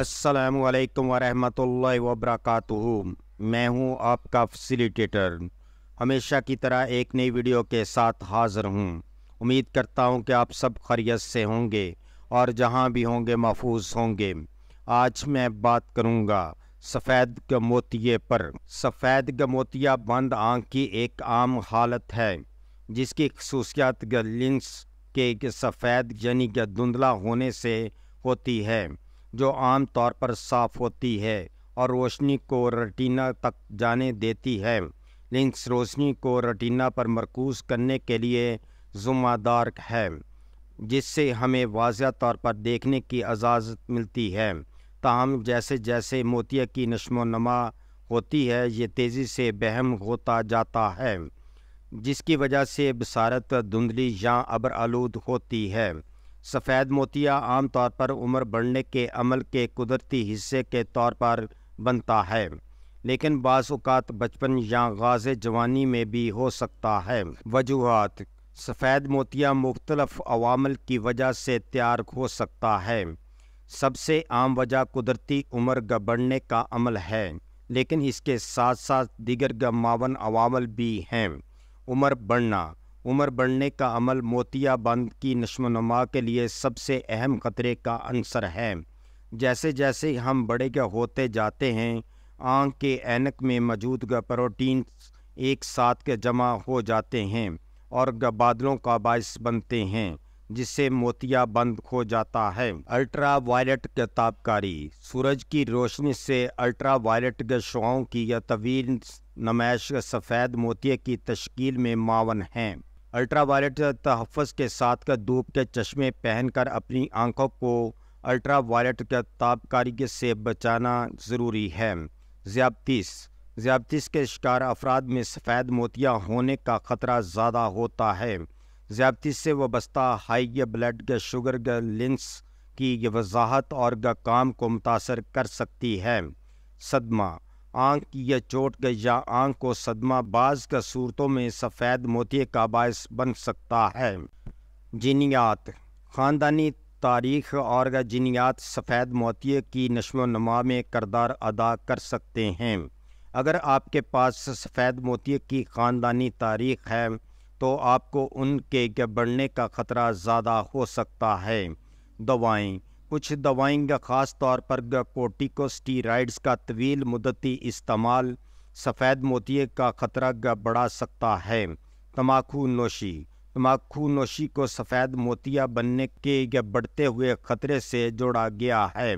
असलकम वरहमल वबरक मैं हूँ आपका फैसिलिटेटर हमेशा की तरह एक नई वीडियो के साथ हाज़िर हूँ उम्मीद करता हूँ कि आप सब खरीत से होंगे और जहाँ भी होंगे महफूज होंगे आज मैं बात करूँगा सफ़ेद गमोतिये पर सफ़ेद गमोतिया बंद आँख की एक आम हालत है जिसकी खसूसियात लिंक्स के सफ़ेद यानी धुंधला होने से होती है जो आम तौर पर साफ होती है और रोशनी को रटीना तक जाने देती है लिंक्स रोशनी को रटीना पर मरकूज करने के लिए जुम्मेदार है जिससे हमें वाजह तौर पर देखने की इजाज़त मिलती है ताहम जैसे जैसे मोतिया की नमा होती है ये तेज़ी से बहम होता जाता है जिसकी वजह से बसारत धुंधली या अबर आलूद होती है सफ़ेद मोतिया आमतौर पर उम्र बढ़ने के अमल के कुदरती हिस्से के तौर पर बनता है लेकिन बाज़ात बचपन या गाज जवानी में भी हो सकता है वजूहत सफ़ेद मोतिया मुख्तलफ अवामल की वजह से तैयार हो सकता है सबसे आम वजह कुदरती उम्र गबड़ने का अमल है लेकिन इसके साथ साथ दीगर गावन अवामल भी हैं उम्र बढ़ना उम्र बढ़ने का अमल मोतियाबंद की नमा के लिए सबसे अहम खतरे का अंसर है जैसे जैसे हम बड़े के होते जाते हैं आँख के ऐनक में मौजूद प्रोटीन एक साथ के जमा हो जाते हैं और बादलों का बायस बनते हैं जिससे मोतिया बंद हो जाता है अल्ट्रा वायलट के तापकारी सूरज की रोशनी से अल्ट्रा वायलट के शुआओं की या तवील नमैश सफ़ेद मोतिया की तश्कील में मावन हैं अल्ट्रा तहफ़ के साथ का धूप के चश्मे पहनकर अपनी आंखों को अल्ट्रा वायलेट के तापकारी के से बचाना ज़रूरी है ज्याबतीस ज्याबतीस के शिकार अफराद में सफ़ेद मोतियाँ होने का ख़तरा ज़्यादा होता है ज्याबतीस से वस्ता हाई ब्लड के शुगर के लिंस की वजाहत और ग काम को मुतासर कर सकती है सदमा आंख की या चोट के या आंख को सदमा बाज का सूरतों में सफ़ेद मोती का बायस बन सकता है जिनियात ख़ानदानी तारीख और जिनियात सफ़ेद मोती की नशो नमा में करदार अदा कर सकते हैं अगर आपके पास सफ़ेद मोतिये की ख़ानदानी तारीख है तो आपको उनके बढ़ने का ख़तरा ज़्यादा हो सकता है दवाएं कुछ दवाएं का ख़ास तौर पर कोटिकोस्टीराइड्स का तवील मुदती इस्तेमाल सफ़ेद मोती का ख़तरा बढ़ा सकता है तम्बाकू नोशी तम्बाकू नोशी को सफ़ेद मोतिया बनने के या बढ़ते हुए ख़तरे से जोड़ा गया है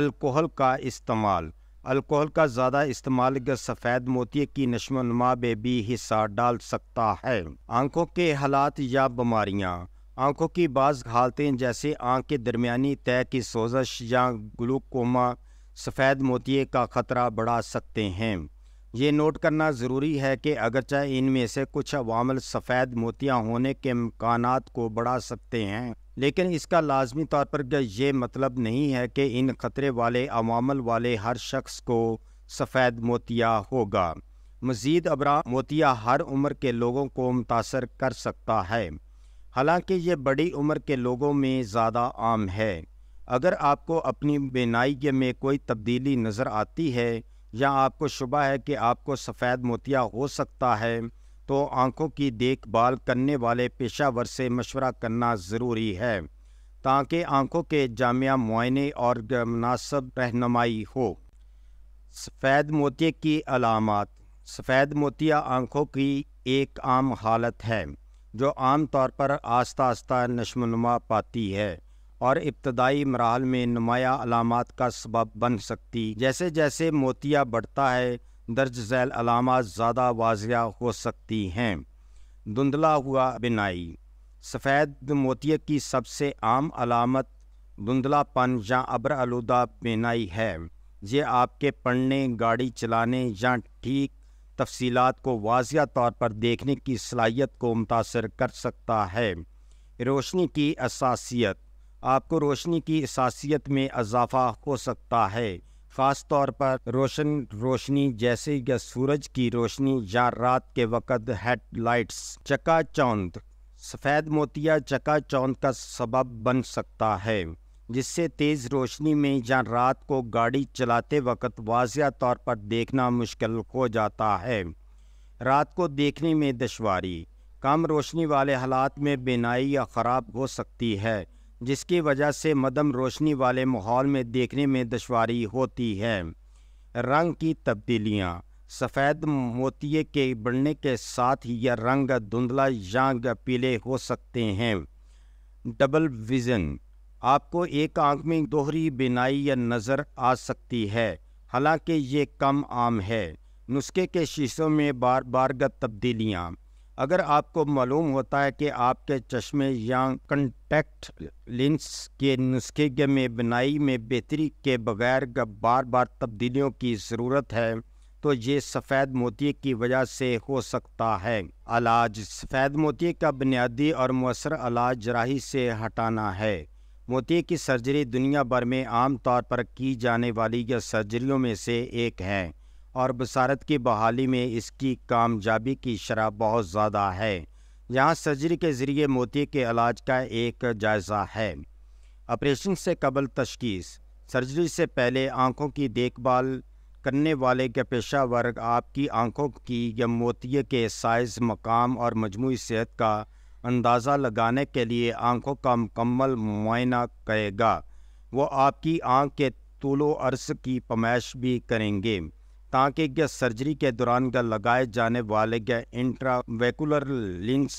अल्कोहल का इस्तेमाल अल्कोहल का ज़्यादा इस्तेमाल सफ़ेद मोती की नशो में भी हिस्सा डाल सकता है आंखों के हालात या बीमारियाँ आंखों की बाज हैं जैसे आंख के दरमियानी तय की सोजश या ग्लूकोमा सफ़ेद मोती का ख़तरा बढ़ा सकते हैं ये नोट करना ज़रूरी है कि अगरचे इनमें से कुछ अवामल सफ़ेद मोतियाँ होने के इम्कान को बढ़ा सकते हैं लेकिन इसका लाजमी तौर पर यह मतलब नहीं है कि इन ख़तरे वाले अवामल वाले हर शख्स को सफ़ेद मोतिया होगा मज़ीद अबरा मोतिया हर उम्र के लोगों को मुतासर कर सकता है हालांकि ये बड़ी उम्र के लोगों में ज़्यादा आम है अगर आपको अपनी बेनाई में कोई तब्दीली नज़र आती है या आपको शुबा है कि आपको सफ़ेद मोतिया हो सकता है तो आंखों की देखभाल करने वाले पेशावर से मशवरा करना ज़रूरी है ताकि आंखों के जामिया मुआने और मुनासब रहनुमाई हो सफ़ेद मोती की अलामत सफ़ेद मोतिया आंखों की एक आम हालत है जो आम तौर पर आस्ता आस्ता नशोनुमा पाती है और इब्तदाई मराहल में नुमाया अलामत का सबब बन सकती जैसे जैसे मोतिया बढ़ता है दर्ज झैल अलामत ज़्यादा वाजिया हो सकती हैं धुंधला हुआ बिनाई सफ़ेद मोतिया की सबसे आम अलामत धुंधलापन या अब्र आलूदा बिनाई है ये आपके पढ़ने गाड़ी चलाने या ठीक तफसीत को वाजिया तौर पर देखने की सलाहियत को मुतासर कर सकता है रोशनी की असासीत आपको रोशनी की असासीत में इजाफा हो सकता है ख़ास तौर पर रोशन रोशनी जैसे या सूरज की रोशनी या रात के वक़्त हेडलाइट्स चका चौंद सफ़ेद मोतिया चका चौंद का सबब बन सकता है जिससे तेज़ रोशनी में या रात को गाड़ी चलाते वक्त वाजिया तौर पर देखना मुश्किल हो जाता है रात को देखने में दुशारी कम रोशनी वाले हालात में बेनाई या ख़राब हो सकती है जिसकी वजह से मदम रोशनी वाले माहौल में देखने में दुशारी होती है रंग की तब्दीलियाँ सफ़ेद मोती के बढ़ने के साथ ही यह रंग धुंधला या पीले हो सकते हैं डबल विज़न आपको एक आंख में दोहरी बिनाई या नज़र आ सकती है हालांकि ये कम आम है नुस्खे के शीशों में बार बारगत तब्दीलियाँ अगर आपको मालूम होता है कि आपके चश्मे या कंटेक्ट लेंस के नुस्खे में बनाई में बेहतरी के बगैर बार बार तब्दीलियों की ज़रूरत है तो ये सफ़ेद मोती की वजह से हो सकता है इलाज सफ़ेद मोती का बुनियादी और मौसर इलाज जराही से हटाना है मोती की सर्जरी दुनिया भर में आम तौर पर की जाने वाली या सर्जरियों में से एक है और बसारत की बहाली में इसकी कामयाबी की शरह बहुत ज़्यादा है यहाँ सर्जरी के ज़रिए मोती के इलाज का एक जायज़ा है ऑपरेशन से कबल तशीस सर्जरी से पहले आँखों की देखभाल करने वाले के पेशा वर्ग आपकी आँखों की या मोती के साइज़ मकाम और मजमू सेहत का अंदाज़ा लगाने के लिए आँखों का मुकम्मल मुआयना करेगा वो आपकी आँख के तूलो अर्स की पमाइश भी करेंगे ताकि यह सर्जरी के दौरान यह लगाए जाने वाले यह इंट्रावेकुलर लिंक्स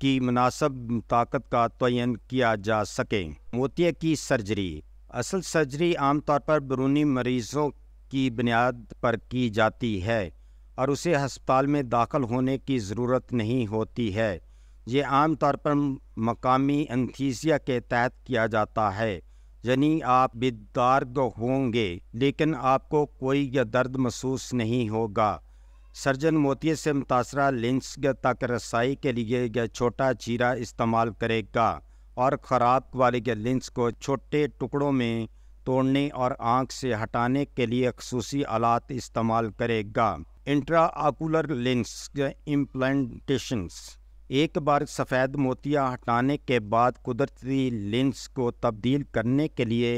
की मुनासब ताकत का तयन किया जा सके मोती की सर्जरी असल सर्जरी आमतौर पर बरूनी मरीज़ों की बुनियाद पर की जाती है और उसे अस्पताल में दाखिल होने की ज़रूरत नहीं होती है ये आम तौर पर मकामी अंथीसिया के तहत किया जाता है यानी आप बेदर्द होंगे लेकिन आपको कोई यह दर्द महसूस नहीं होगा सर्जन मोती से मुतासर लिंस तक रसाई के लिए यह छोटा चीरा इस्तेमाल करेगा और ख़राब वाले के लिंस को छोटे टुकड़ों में तोड़ने और आँख से हटाने के लिए खसूसी आलात इस्तेमाल करेगा इंट्राआकुलर आकुलर लिंस इम्प्लांटेशंस एक बार सफ़ेद मोतियाँ हटाने के बाद कुदरती लेंस को तब्दील करने के लिए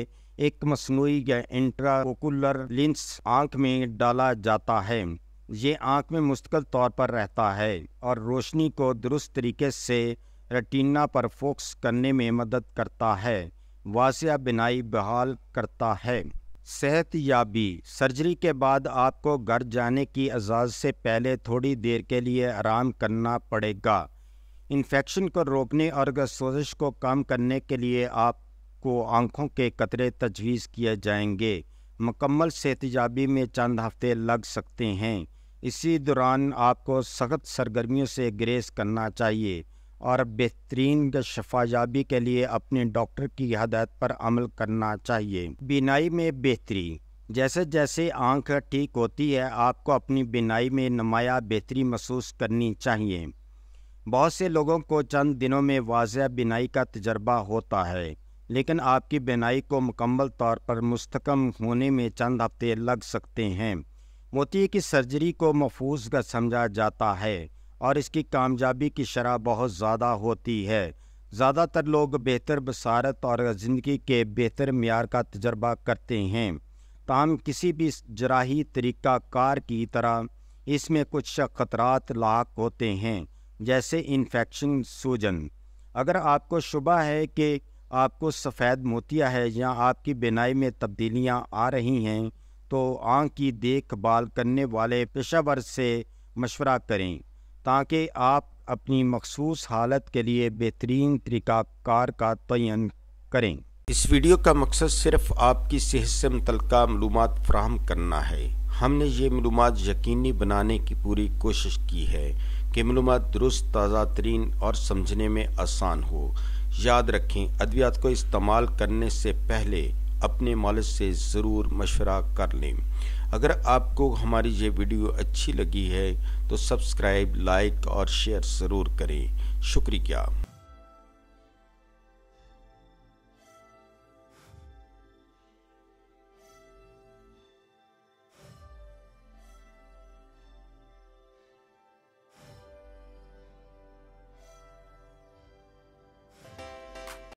एक मसनू या इंट्राकुलर लेंस आँख में डाला जाता है ये आँख में मुस्तकिल तौर पर रहता है और रोशनी को दुरुस्त तरीके से रटीना पर फोकस करने में मदद करता है वासिया बिनाई बहाल करता है सेहत याबी सर्जरी के बाद आपको घर जाने की अजाज़ से पहले थोड़ी देर के लिए आराम करना पड़ेगा इन्फेक्शन को रोकने और सोजिश को कम करने के लिए आपको आँखों के कतरे तजवीज़ किए जाएंगे मुकम्मल सेहतयाबी में चंद हफ्ते लग सकते हैं इसी दौरान आपको सख्त सरगर्मियों से ग्रेस करना चाहिए और बेहतरीन शफाजाबी के लिए अपने डॉक्टर की हदायत पर अमल करना चाहिए बीनाई में बेहतरी जैसे जैसे आंख ठीक होती है आपको अपनी बीनाई में नुमाया बेहतरी महसूस करनी चाहिए बहुत से लोगों को चंद दिनों में वाज बिनाई का तजर्बा होता है लेकिन आपकी बिनाई को मुकम्मल तौर पर मुस्तकम होने में चंद हफ्ते लग सकते हैं मोती की सर्जरी को महफूज का समझा जाता है और इसकी कामयाबी की शरह बहुत ज़्यादा होती है ज़्यादातर लोग बेहतर बसारत और ज़िंदगी के बेहतर मैार का तजर्बा करते हैं ताम किसी भी जराही तरीक़ाकार की तरह इसमें कुछ ख़तरात लाक होते हैं जैसे इन्फेक्शन सूजन अगर आपको शुबा है कि आपको सफ़ेद मोतिया है या आपकी बिनाई में तब्दीलियां आ रही हैं तो आँख की देखभाल करने वाले पेशावर से मशवरा करें ताकि आप अपनी मखसूस हालत के लिए बेहतरीन तरीक़ाकार का तयन करें इस वीडियो का मकसद सिर्फ आपकी सेहत से मुतल मालूम फ्राहम करना है हमने ये मालूम यकीनी बनाने की पूरी कोशिश की है कि मलूमत दुरुस्त ताज़ा तरीन और समझने में आसान हो याद रखें अद्वियात को इस्तेमाल करने से पहले अपने मालिक से ज़रूर मशवरा कर लें अगर आपको हमारी ये वीडियो अच्छी लगी है तो सब्सक्राइब लाइक और शेयर ज़रूर करें शुक्रिया